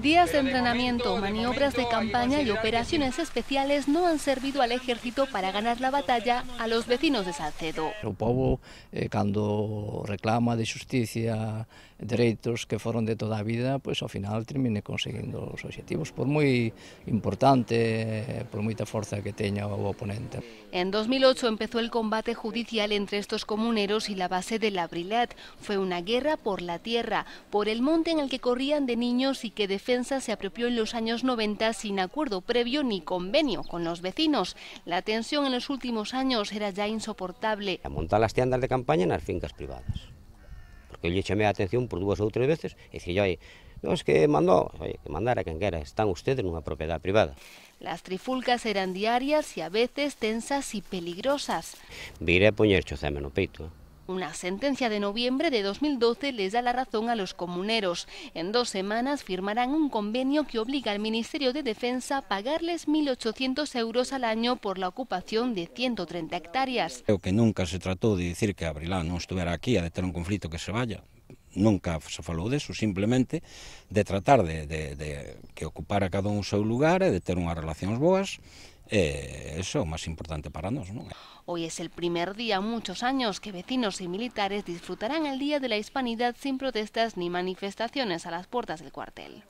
Días de entrenamiento, maniobras de campaña y operaciones especiales no han servido al ejército para ganar la batalla a los vecinos de Salcedo. El pueblo, eh, cuando reclama de justicia, derechos que fueron de toda vida, pues al final termine consiguiendo los objetivos, por muy importante, por mucha fuerza que tenga el oponente. En 2008 empezó el combate judicial entre estos comuneros y la base de la Brilat. Fue una guerra por la tierra, por el monte en el que corrían de niños y que Defensa se apropió en los años 90 sin acuerdo previo ni convenio con los vecinos. La tensión en los últimos años era ya insoportable. A montar las tiendas de campaña en las fincas privadas. Porque yo llamé a atención por dos o tres veces e dixo, oi, no es que mandó, oye, que mandara quen quiera, están ustedes nunha propiedad privada. Las trifulcas eran diarias y a veces tensas y peligrosas. Viré a poñer chocémeno no peito, eh? Una sentencia de noviembre de 2012 les da la razón a los comuneros. En dos semanas firmarán un convenio que obliga al Ministerio de Defensa a pagarles 1.800 euros al año por la ocupación de 130 hectáreas. Creo que nunca se trató de decir que Abrilano estuviera aquí a tener un conflicto que se vaya. nunca se falou deso, simplemente de tratar de, de, de que ocupara cada un o seu lugar e de ter unhas relacións boas, e eso é o máis importante para nós. Non? Hoy es el primer día muchos años que vecinos y militares disfrutarán el Día de la Hispanidad sin protestas ni manifestaciones a las puertas del cuartel.